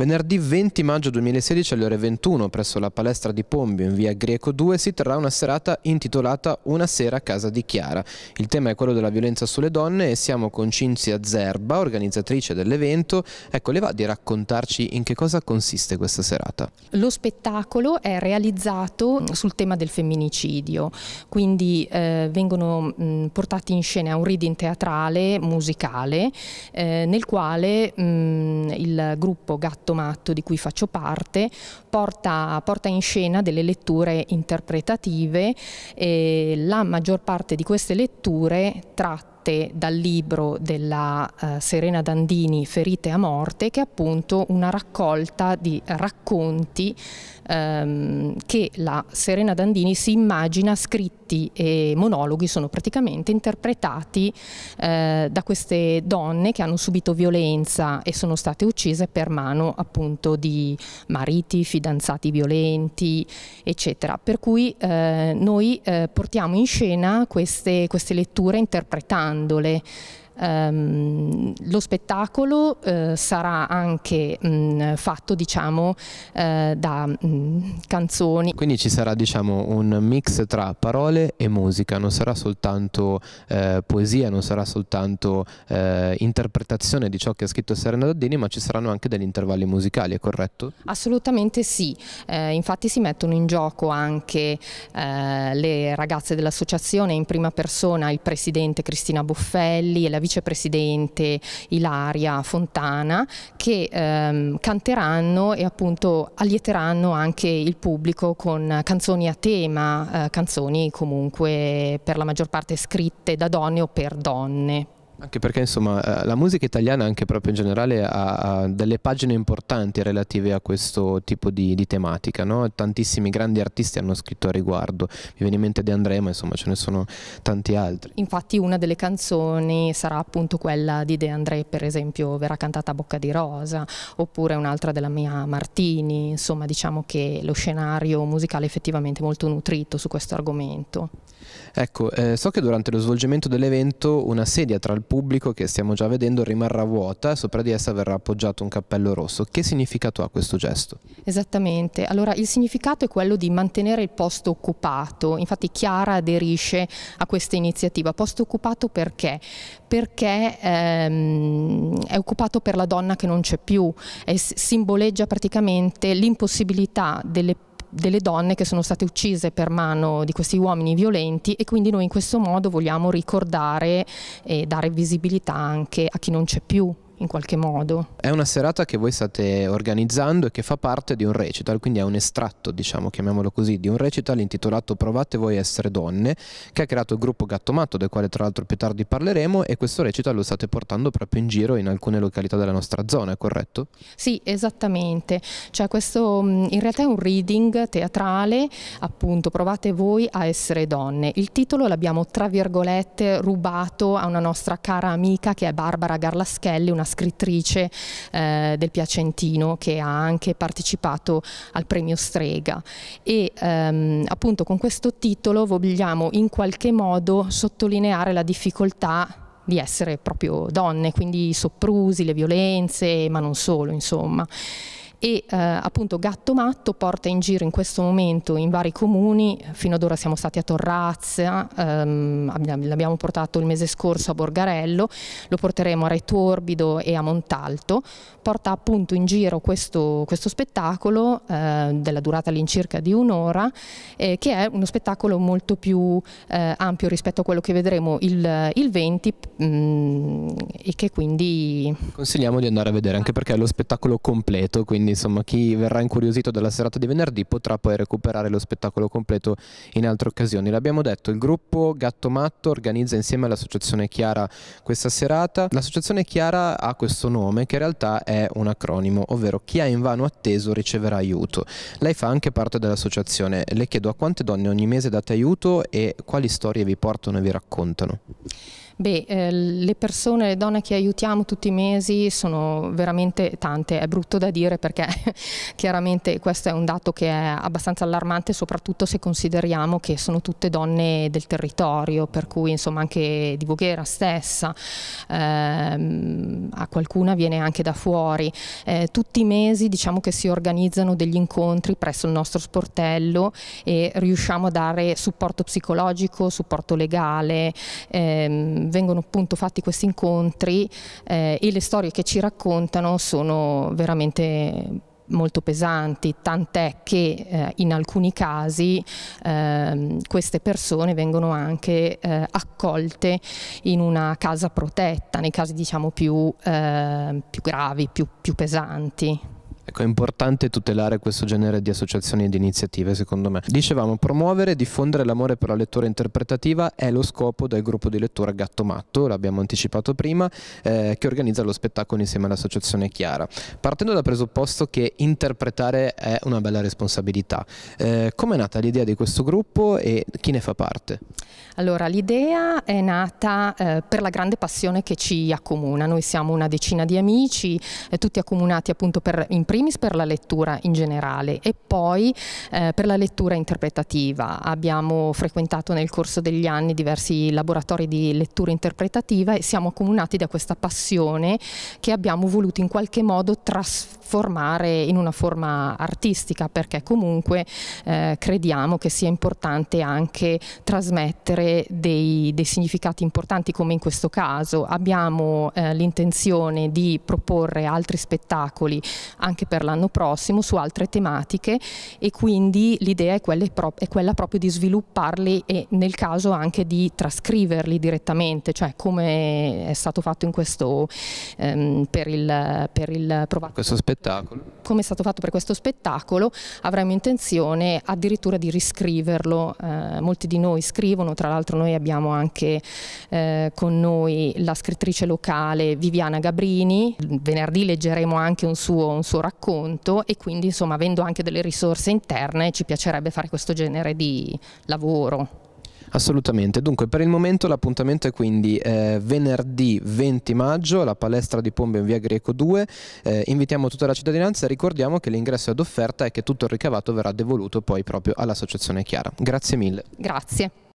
Venerdì 20 maggio 2016 alle ore 21 presso la palestra di Pombio in via Greco 2 si terrà una serata intitolata Una sera a casa di Chiara. Il tema è quello della violenza sulle donne e siamo con Cinzia Zerba, organizzatrice dell'evento. Ecco, le va di raccontarci in che cosa consiste questa serata. Lo spettacolo è realizzato sul tema del femminicidio, quindi eh, vengono mh, mm, portati in scena un reading teatrale musicale eh, nel quale mh, mm, il gruppo Gatto Mattomatto di cui faccio parte porta, porta in scena delle letture interpretative e la maggior parte di queste letture tratta dal libro della eh, Serena Dandini Ferite a morte che è appunto una raccolta di racconti ehm, che la Serena Dandini si immagina scritti e monologhi sono praticamente interpretati eh, da queste donne che hanno subito violenza e sono state uccise per mano appunto di mariti, fidanzati violenti eccetera. Per cui eh, noi eh, portiamo in scena queste, queste letture interpretandole ehm, lo spettacolo eh, sarà anche mh, fatto diciamo, eh, da mh, canzoni. Quindi ci sarà diciamo, un mix tra parole e musica, non sarà soltanto eh, poesia, non sarà soltanto eh, interpretazione di ciò che ha scritto Serena Daddini, ma ci saranno anche degli intervalli musicali, è corretto? Assolutamente sì, eh, infatti si mettono in gioco anche eh, le ragazze dell'associazione, in prima persona il presidente Cristina Buffelli e la vice vicepresidente Ilaria Fontana che ehm, canteranno e appunto allieteranno anche il pubblico con canzoni a tema, eh, canzoni comunque per la maggior parte scritte da donne o per donne. Anche perché insomma eh, la musica italiana anche proprio in generale ha, ha delle pagine importanti relative a questo tipo di, di tematica, no? tantissimi grandi artisti hanno scritto a riguardo, mi viene in mente De André ma insomma ce ne sono tanti altri. Infatti una delle canzoni sarà appunto quella di De André per esempio verrà cantata a Bocca di Rosa oppure un'altra della mia Martini, insomma diciamo che lo scenario musicale è effettivamente molto nutrito su questo argomento. Ecco, eh, so che durante lo svolgimento dell'evento una sedia tra il pubblico che stiamo già vedendo rimarrà vuota e sopra di essa verrà appoggiato un cappello rosso. Che significato ha questo gesto? Esattamente, allora il significato è quello di mantenere il posto occupato, infatti Chiara aderisce a questa iniziativa. Posto occupato perché? Perché ehm, è occupato per la donna che non c'è più e simboleggia praticamente l'impossibilità delle persone delle donne che sono state uccise per mano di questi uomini violenti e quindi noi in questo modo vogliamo ricordare e dare visibilità anche a chi non c'è più, in qualche modo. È una serata che voi state organizzando e che fa parte di un recital, quindi è un estratto, diciamo, chiamiamolo così, di un recital intitolato Provate voi a essere donne, che ha creato il gruppo Gattomatto, del quale tra l'altro più tardi parleremo, e questo recital lo state portando proprio in giro in alcune località della nostra zona, è corretto? Sì, esattamente. Cioè questo in realtà è un reading teatrale, appunto, Provate voi a essere donne. Il titolo l'abbiamo tra virgolette rubato a una nostra cara amica che è Barbara Garlaschelli, una scrittrice eh, del Piacentino che ha anche partecipato al premio Strega e ehm, appunto con questo titolo vogliamo in qualche modo sottolineare la difficoltà di essere proprio donne, quindi i soprusi, le violenze, ma non solo, insomma e eh, appunto Gatto Matto porta in giro in questo momento in vari comuni, fino ad ora siamo stati a Torrazza, ehm, l'abbiamo portato il mese scorso a Borgarello, lo porteremo a Re Torbido e a Montalto, porta appunto in giro questo, questo spettacolo eh, della durata all'incirca di un'ora eh, che è uno spettacolo molto più eh, ampio rispetto a quello che vedremo il, il 20 mh, mm, e che quindi... Consigliamo di andare a vedere anche perché è lo spettacolo completo, quindi quindi insomma chi verrà incuriosito della serata di venerdì potrà poi recuperare lo spettacolo completo in altre occasioni. L'abbiamo detto, il gruppo Gatto Matto organizza insieme all'associazione Chiara questa serata. L'associazione Chiara ha questo nome che in realtà è un acronimo, ovvero chi ha in vano atteso riceverà aiuto. Lei fa anche parte dell'associazione, le chiedo a quante donne ogni mese date aiuto e quali storie vi portano e vi raccontano? Beh, eh, le persone, le donne che aiutiamo tutti i mesi sono veramente tante, è brutto da dire perché chiaramente questo è un dato che è abbastanza allarmante soprattutto se consideriamo che sono tutte donne del territorio, per cui insomma anche di Voghera stessa, ehm, a qualcuna viene anche da fuori. Eh, tutti i mesi diciamo che si organizzano degli incontri presso il nostro sportello e riusciamo a dare supporto psicologico, supporto legale. Ehm, vengono appunto fatti questi incontri eh, e le storie che ci raccontano sono veramente molto pesanti, tant'è che eh, in alcuni casi eh, queste persone vengono anche eh, accolte in una casa protetta, nei casi diciamo più, eh, più gravi, più, più pesanti. Ecco, è importante tutelare questo genere di associazioni e di iniziative, secondo me. Dicevamo, promuovere e diffondere l'amore per la lettura interpretativa è lo scopo del gruppo di lettura Gatto Matto, l'abbiamo anticipato prima, eh, che organizza lo spettacolo insieme all'associazione Chiara. Partendo dal presupposto che interpretare è una bella responsabilità, eh, come è nata l'idea di questo gruppo e chi ne fa parte? Allora, l'idea è nata eh, per la grande passione che ci accomuna. Noi siamo una decina di amici, eh, tutti accomunati appunto per in prima primis per la lettura in generale e poi eh, per la lettura interpretativa. Abbiamo frequentato nel corso degli anni diversi laboratori di lettura interpretativa e siamo accomunati da questa passione che abbiamo voluto in qualche modo trasferire formare in una forma artistica perché comunque eh, crediamo che sia importante anche trasmettere dei, dei, significati importanti come in questo caso. Abbiamo eh, l'intenzione di proporre altri spettacoli anche per l'anno prossimo su altre tematiche e quindi l'idea è, è, quella proprio di svilupparli e nel caso anche di trascriverli direttamente, cioè come è stato fatto in questo ehm, per il, per il provato. Questo spettacolo spettacolo? Come è stato fatto per questo spettacolo avremo intenzione addirittura di riscriverlo, eh, molti di noi scrivono, tra l'altro noi abbiamo anche eh, con noi la scrittrice locale Viviana Gabrini, venerdì leggeremo anche un suo, un suo racconto e quindi insomma avendo anche delle risorse interne ci piacerebbe fare questo genere di lavoro. Assolutamente, dunque per il momento l'appuntamento è quindi eh, venerdì 20 maggio alla palestra di Pombe in via Greco 2, eh, invitiamo tutta la cittadinanza e ricordiamo che l'ingresso è ad offerta e che tutto il ricavato verrà devoluto poi proprio all'associazione Chiara. Grazie mille. Grazie.